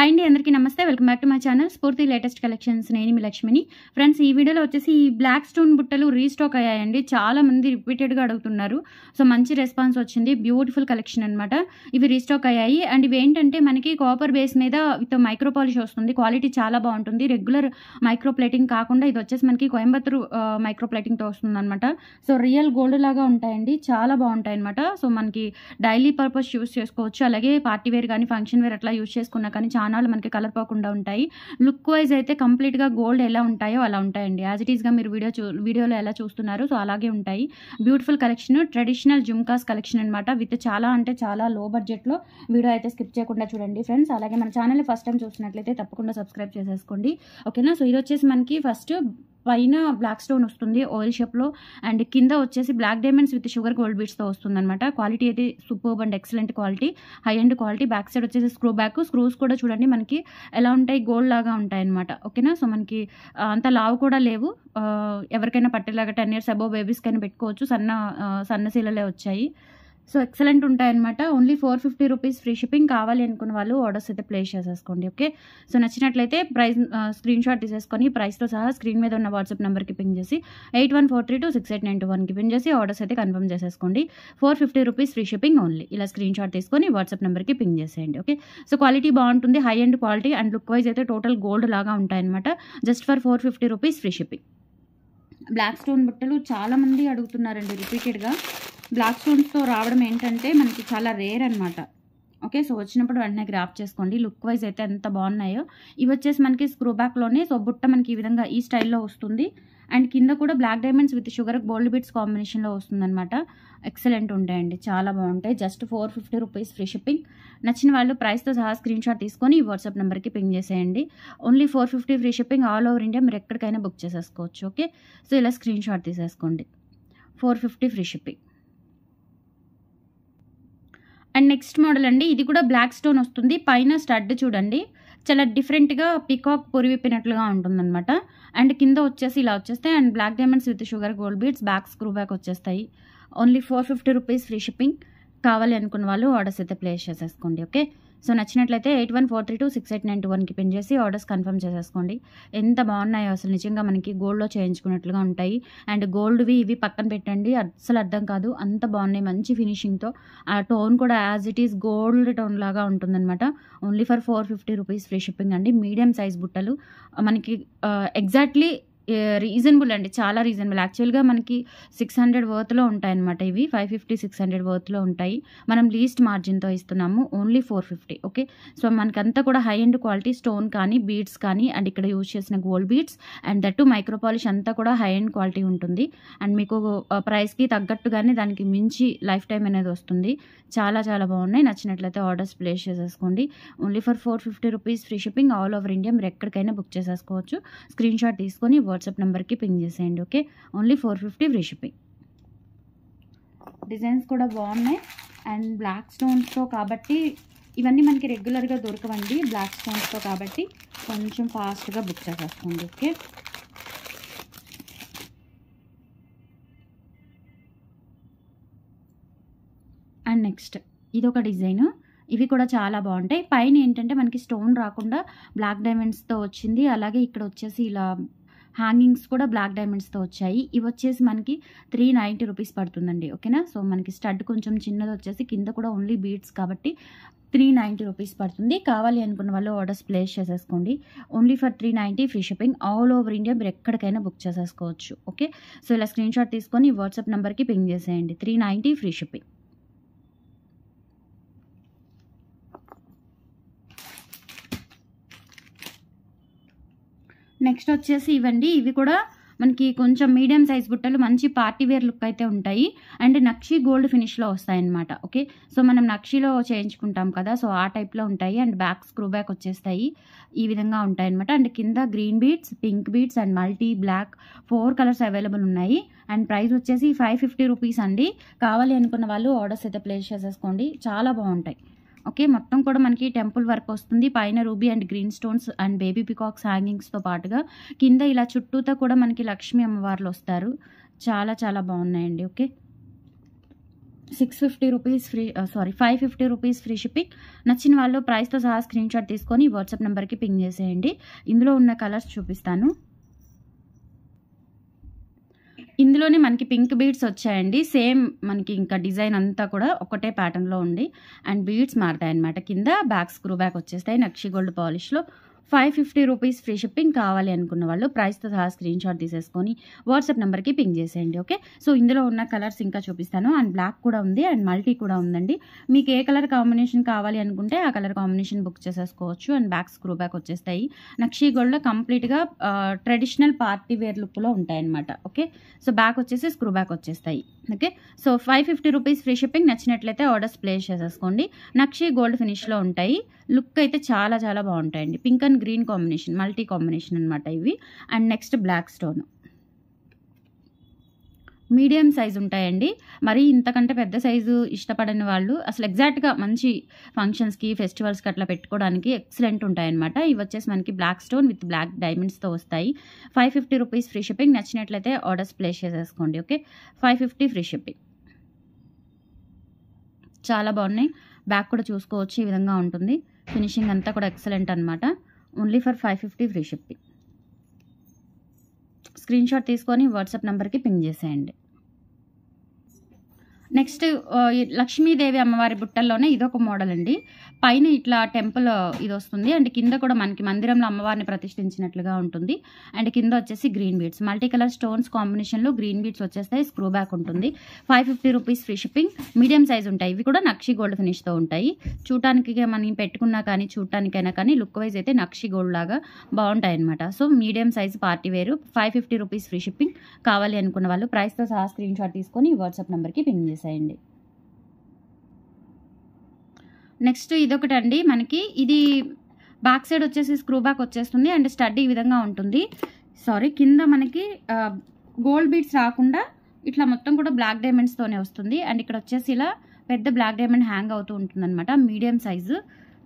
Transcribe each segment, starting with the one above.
hi అండి అందరికీ నమస్తే welcome back to my channel Spoorthi latest collections నేను మీ లక్ష్మిని ఫ్రెండ్స్ ఈ వీడియోలో వచ్చేసి ఈ బ్లాక్ స్టోన్ బుట్టలు రీస్టాక్ అయ్యాయండి చాలామంది రిపీటెడ్గా అడుగుతున్నారు సో మంచి రెస్పాన్స్ వచ్చింది బ్యూటిఫుల్ కలెక్షన్ అనమాట ఇవి రీస్టాక్ అయ్యాయి అండ్ ఇవి ఏంటంటే మనకి కాపర్ బేస్ మీద విత్ మైక్రో పాలిష్ వస్తుంది క్వాలిటీ చాలా బాగుంటుంది రెగ్యులర్ మైక్రో ప్లేటింగ్ కాకుండా ఇది వచ్చేసి మనకి కోయంబత్తూరు మైక్రో ప్లేటింగ్తో వస్తుంది అనమాట సో రియల్ గోల్డ్ లాగా ఉంటాయండి చాలా బాగుంటాయి అనమాట సో మనకి డైలీ పర్పస్ యూస్ చేసుకోవచ్చు అలాగే పార్టీ వేర్ కానీ ఫంక్షన్ వేర్ అట్లా యూస్ చేసుకున్నా కానీ చాలా నాణాలు మనకి కలర్ పోకుండా ఉంటాయి లుక్ వైజ్ అయితే కంప్లీట్గా గోల్డ్ ఎలా ఉంటాయో అలా ఉంటాయండి యాజ్ ఇట్ ఈస్గా మీరు వీడియో చూ వీడియోలో ఎలా చూస్తున్నారు సో అలాగే ఉంటాయి beautiful collection traditional jhumkas collection అనమాట విత్ చాలా అంటే చాలా లో బడ్జెట్లో వీడియో అయితే స్కిప్ చేయకుండా చూడండి ఫ్రెండ్స్ అలాగే మన ఛానల్ని ఫస్ట్ టైం చూసినట్లయితే తప్పకుండా సబ్స్క్రైబ్ చేసేసుకోండి ఓకేనా సో ఇది వచ్చేసి మనకి ఫస్ట్ పైన బ్లాక్ స్టోన్ వస్తుంది ఆయిల్ షేప్లో అండ్ కింద వచ్చేసి black diamonds with sugar gold బీట్స్తో వస్తుందన్నమాట క్వాలిటీ అయితే super and excellent quality high and quality back side వచ్చేసి స్క్రూ బ్యాక్ స్క్రూస్ కూడా చూడండి మనకి ఎలా ఉంటాయి గోల్డ్ లాగా ఉంటాయి అనమాట ఓకేనా సో మనకి అంత లావు కూడా లేవు ఎవరికైనా పట్టేలాగా టెన్ ఇయర్స్ అబోవ్ బేబీస్కైనా పెట్టుకోవచ్చు సన్న సన్న వచ్చాయి సో ఎక్సలెంట్ ఉంటాయన్నమాట only four fifty rupees free shipping కావాలి అనుకున్న వాళ్ళు ఆర్డర్స్ అయితే ప్లేస్ చేసేసుకోండి ఓకే సో నచ్చినట్లయితే ప్రైస్ స్క్రీన్ షాట్ తీసేసుకొని ప్రైస్తో సహా స్క్రీన్ మీద ఉన్న వాట్సాప్ నెంబర్కి పింగ్ చేసి eight one four three two six eight nine two వన్కి పింగ్ చేసి ఆర్డర్స్ అయితే కన్ఫర్మ్ చేసేసుకోండి four fifty rupees free shipping only ఇలా స్క్రీన్ షాట్ తీసుకొని వాట్సాప్ నెంబర్కి పింగ్ చేసేయండి ఓకే సో క్వాలిటీ బాగుంటుంది high and quality and look wise అయితే టోటల్ గోల్డ్ లాగా ఉంటాయన్నమాట just for four fifty rupees free shipping black stone బుట్టలు చాలామంది అడుగుతున్నారండి రిపీటెడ్గా బ్లాక్ స్టోన్స్తో రావడం ఏంటంటే మనకి చాలా రేర్ అనమాట ఓకే సో వచ్చినప్పుడు వెంటనే గ్రాఫ్ చేసుకోండి లుక్ వైజ్ అయితే ఎంత బాగున్నాయో ఇవి వచ్చేసి మనకి స్క్రూ బ్యాక్లోనే సో బుట్ట మనకి ఈ విధంగా ఈ స్టైల్లో వస్తుంది అండ్ కింద కూడా black diamonds with sugar gold beads కాంబినేషన్లో వస్తుందన్నమాట ఎక్సలెంట్ ఉంటాయండి చాలా బాగుంటాయి just four fifty rupees free shipping నచ్చిన వాళ్ళు ప్రైస్తో సహా స్క్రీన్ షాట్ తీసుకొని ఈ వాట్సాప్ నెంబర్కి పింగ్ చేసేయండి only four fifty free shipping all over India మీరు ఎక్కడికైనా బుక్ చేసేసుకోవచ్చు ఓకే సో ఇలా స్క్రీన్ షాట్ తీసేసుకోండి four fifty free shipping and next model అండి ఇది కూడా బ్లాక్ స్టోన్ వస్తుంది పైన స్టడ్ చూడండి చాలా డిఫరెంట్గా పికాక్ పొరివిప్పినట్లుగా ఉంటుందన్నమాట అండ్ కింద వచ్చేసి ఇలా వచ్చేస్తాయి and black diamonds with sugar gold beads back screw back వచ్చేస్తాయి only four fifty rupees free shipping కావాలి అనుకున్న వాళ్ళు ఆర్డర్స్ అయితే ప్లేస్ చేసేసుకోండి ఓకే సో నచ్చినట్లయితే eight one four three two six eight nine two వన్కి పిన్ చేసి ఆర్డర్స్ కన్ఫర్మ్ చేసేసుకోండి ఎంత బాగున్నాయో అసలు నిజంగా మనకి గోల్డ్లో చేయించుకున్నట్లుగా ఉంటాయి అండ్ గోల్డ్వి ఇవి పక్కన పెట్టండి అసలు అర్థం కాదు అంత బాగున్నాయి మంచి ఫినిషింగ్తో ఆ టోన్ కూడా as it is gold tone లాగా ఉంటుందన్నమాట only for four fifty rupees free shipping అండి మీడియం సైజ్ బుట్టలు మనకి ఎగ్జాక్ట్లీ రీజనబుల్ అండి చాలా రీజనబుల్ యాక్చువల్గా మనకి సిక్స్ హండ్రెడ్ వర్త్లో ఉంటాయన్నమాట ఇవి ఫైవ్ ఫిఫ్టీ సిక్స్ హండ్రెడ్ వర్త్లో ఉంటాయి మనం లీస్ట్ మార్జిన్తో ఇస్తున్నాము only four fifty okay so మనకంతా కూడా హై ఎండ్ క్వాలిటీ స్టోన్ కానీ బీడ్స్ కానీ అండ్ ఇక్కడ యూజ్ చేసిన gold beads and that micro polish అంతా కూడా హై ఎండ్ క్వాలిటీ ఉంటుంది అండ్ మీకు ప్రైస్కి తగ్గట్టుగానే దానికి మించి లైఫ్ టైం అనేది వస్తుంది చాలా చాలా బాగున్నాయి నచ్చినట్లయితే ఆర్డర్స్ ప్లేస్ చేసేసుకోండి only for four fifty rupees free shipping all over India మీరు ఎక్కడికైనా బుక్ చేసేసుకోవచ్చు స్క్రీన్ షాట్ తీసుకొని వాట్సాప్ నెంబర్కి పింగ్ చేసేయండి okay only four fifty free shipping designs కూడా బాగున్నాయి అండ్ బ్లాక్ స్టోన్స్తో కాబట్టి ఇవన్నీ మనకి రెగ్యులర్గా దొరకవండి బ్లాక్ స్టోన్స్తో కాబట్టి కొంచెం ఫాస్ట్గా బుక్ చేసేస్తుంది ఓకే అండ్ నెక్స్ట్ ఇది ఒక డిజైను ఇవి కూడా చాలా బాగుంటాయి పైన ఏంటంటే మనకి స్టోన్ రాకుండా బ్లాక్ డైమండ్స్తో వచ్చింది అలాగే ఇక్కడ వచ్చేసి ఇలా హ్యాంగింగ్స్ కూడా బ్లాక్ డైమండ్స్తో వచ్చాయి ఇవి వచ్చేసి మనకి త్రీ నైంటీ రూపీస్ పడుతుందండి ఓకేనా సో మనకి స్టడ్ కొంచెం చిన్నది వచ్చేసి కింద కూడా ఓన్లీ బీడ్స్ కాబట్టి త్రీ నైంటీ రూపీస్ పడుతుంది కావాలి అనుకున్న వాళ్ళు ఆర్డర్స్ ప్లేస్ చేసేసుకోండి only for three ninety free shipping all over India మీరు ఎక్కడికైనా బుక్ చేసేసుకోవచ్చు ఓకే సో ఇలా స్క్రీన్ షాట్ తీసుకొని వాట్సాప్ నెంబర్కి పింగ్ చేసేయండి three ninety free shipping next వచ్చేసి ఇవండి ఇవి కూడా మనకి కొంచెం మీడియం సైజ్ బుట్టలు మంచి పార్టీ వేర్ లుక్ అయితే ఉంటాయి అండ్ నక్షి గోల్డ్ ఫినిష్లో వస్తాయన్నమాట ఓకే సో మనం నక్షిలో చేయించుకుంటాం కదా సో ఆ టైప్లో ఉంటాయి అండ్ బ్యాక్ స్క్రూ బ్యాక్ వచ్చేస్తాయి ఈ విధంగా ఉంటాయి అనమాట అండ్ కింద green beads pink beads and multi black four colours available ఉన్నాయి అండ్ ప్రైస్ వచ్చేసి ఫైవ్ ఫిఫ్టీ రూపీస్ అండి కావాలి అనుకున్న వాళ్ళు ఆర్డర్స్ అయితే ప్లేస్ చేసేసుకోండి చాలా బాగుంటాయి ఓకే మొత్తం కూడా మనకి టెంపుల్ వర్క్ వస్తుంది పైన ruby and green stones and baby peacocks హ్యాంగింగ్స్తో పాటుగా కింద ఇలా చుట్టూతో కూడా మనకి లక్ష్మీ అమ్మవార్లు వస్తారు చాలా చాలా బాగున్నాయండి okay six fifty rupees free sorry five fifty rupees free shipping నచ్చిన వాళ్ళు ప్రైస్తో సహా స్క్రీన్ షాట్ తీసుకొని వాట్సాప్ నెంబర్కి పింగ్ చేసేయండి ఇందులో ఉన్న కలర్స్ చూపిస్తాను ఇందులోనే మనకి పింక్ బీడ్స్ వచ్చాయండి సేమ్ మనకి ఇంకా డిజైన్ అంతా కూడా ఒకటే ప్యాటర్న్లో ఉండి అండ్ బీడ్స్ మారుతాయి అనమాట కింద బ్యాక్ స్క్రూ బ్యాక్ వచ్చేస్తాయి నక్షి గోల్డ్ పాలిష్లో five fifty rupees free shipping కావాలి అనుకున్న వాళ్ళు ప్రైస్తో సహా స్క్రీన్ షాట్ తీసేసుకొని వాట్సాప్ నెంబర్కి పింక్ చేసేయండి ఓకే సో ఇందులో ఉన్న కలర్స్ ఇంకా చూపిస్తాను అండ్ బ్లాక్ కూడా ఉంది అండ్ మల్టీ కూడా ఉందండి మీకు ఏ కలర్ కాంబినేషన్ కావాలి అనుకుంటే ఆ కలర్ కాంబినేషన్ బుక్ చేసేసుకోవచ్చు అండ్ బ్యాక్ స్క్రూ బ్యాక్ వచ్చేస్తాయి నక్షీ గోల్డ్లో కంప్లీట్గా ట్రెడిషనల్ పార్టీ వేర్ లుక్లో ఉంటాయన్నమాట ఓకే సో బ్యాక్ వచ్చేసి స్క్రూ బ్యాక్ వచ్చేస్తాయి okay so five fifty rupees free shipping నచ్చినట్లయితే ఆర్డర్స్ ప్లేస్ చేసేసుకోండి నక్షీ గోల్డ్ ఫినిష్లో ఉంటాయి లుక్ అయితే చాలా చాలా బాగుంటాయండి pink and green combination multi combination అనమాట ఇవి and next black stone medium size ఉంటాయండి మరి ఇంతకంటే పెద్ద సైజు ఇష్టపడని వాళ్ళు అసలు ఎగ్జాక్ట్గా మంచి ఫంక్షన్స్కి ఫెస్టివల్స్కి అట్లా పెట్టుకోవడానికి ఎక్సలెంట్ ఉంటాయన్నమాట ఇవి వచ్చేసి మనకి బ్లాక్ స్టోన్ విత్ బ్లాక్ డైమండ్స్తో వస్తాయి five fifty rupees free shipping నచ్చినట్లయితే ఆర్డర్స్ ప్లేస్ చేసేసుకోండి okay five fifty free shipping చాలా బాగున్నాయి బ్యాక్ కూడా చూసుకోవచ్చు ఈ విధంగా ఉంటుంది ఫినిషింగ్ అంతా కూడా ఎక్సలెంట్ అనమాట only for five fifty free shipping screen shot WhatsApp number की पिंगे నెక్స్ట్ లక్ష్మీదేవి అమ్మవారి బుట్టల్లోనే ఇదొక మోడల్ అండి పైన ఇట్లా టెంపుల్ ఇది వస్తుంది అండ్ కింద కూడా మనకి మందిరంలో అమ్మవారిని ప్రతిష్ఠించినట్లుగా ఉంటుంది అండ్ కింద వచ్చేసి green beads multi colour stones కాంబినేషన్లో గ్రీన్ బీడ్స్ వచ్చేస్తాయి స్క్రూ బ్యాక్ ఉంటుంది five fifty rupees free shipping medium size ఉంటాయి ఇవి కూడా నక్షి గోల్డ్ ఫినిష్తో ఉంటాయి చూడటానికి మనం పెట్టుకున్నా కానీ చూడటానికైనా కానీ లుక్ వైజ్ అయితే నక్షి గోల్డ్ లాగా బాగుంటాయి అనమాట so medium size party wear five fifty rupees free shipping కావాలి అనుకున్న వాళ్ళు ప్రైస్తో సహా స్క్రీన్ షాట్ తీసుకొని వాట్సాప్ నెంబర్కి పిన్ చేశారు వేసేయండి నెక్స్ట్ ఇదొకటి అండి మనకి ఇది బ్యాక్ సైడ్ వచ్చేసి స్క్రూ బ్యాక్ వచ్చేస్తుంది అండ్ స్టడ్ ఈ విధంగా ఉంటుంది సారీ కింద మనకి గోల్డ్ బీడ్స్ రాకుండా ఇట్లా మొత్తం కూడా బ్లాక్ డైమండ్స్తోనే వస్తుంది అండ్ ఇక్కడ వచ్చేసి ఇలా పెద్ద బ్లాక్ డైమండ్ హ్యాంగ్ అవుతూ ఉంటుందన్నమాట medium size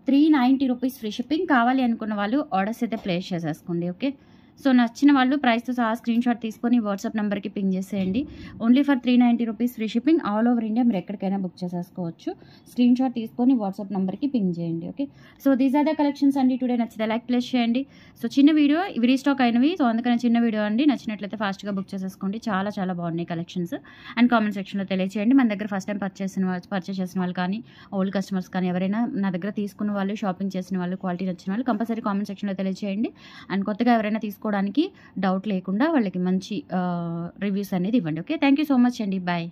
three ninety rupees free shipping కావాలి అనుకున్న వాళ్ళు ఆర్డర్స్ అయితే ప్లేస్ చేసేసుకోండి ఓకే సో నచ్చిన వాళ్ళు ప్రైస్తో సహా స్క్రీన్ షాట్ తీసుకొని వాట్సాప్ నెంబర్కి పింగ్ చేసేయండి only for three ninety rupees free shipping all over India మీరు ఎక్కడికైనా బుక్ చేసేసుకోవచ్చు స్క్రీన్ షాట్ తీసుకొని వాట్సాప్ నెంబర్కి పింగ్ చేయండి okay so these are the collections అండి టుడే నచ్చితే లైక్ ప్లేస్ చేయండి సో చిన్న వీడియో ఇవి రీస్టాక్ అయినవి సో అందుకని చిన్న వీడియో అండి నచ్చినట్లయితే ఫాస్ట్గా బుక్ చేసేసుకోండి చాలా చాలా బాగున్నాయి కలెక్షన్స్ అండ్ కామెంట్ సెక్షన్లో తెలియచేయండి మన దగ్గర ఫస్ట్ టైం పర్చేసిన పర్చేస్ చేసిన వాళ్ళు కానీ ఓల్డ్ కస్టమర్స్ కానీ ఎవరైనా నా దగ్గర తీసుకున్న వాళ్ళు షాపింగ్ చేసిన వాళ్ళు క్వాలిటీ నచ్చిన వాళ్ళు కంపల్సరీ కామెంట్ సెక్షన్లో తెలియచేయండి అండ్ కొత్తగా ఎవరైనా తీసుకున్న చేసుకోవడానికి డౌట్ లేకుండా వాళ్ళకి మంచి రివ్యూస్ అనేది ఇవ్వండి ఓకే థ్యాంక్ సో మచ్ అండి బాయ్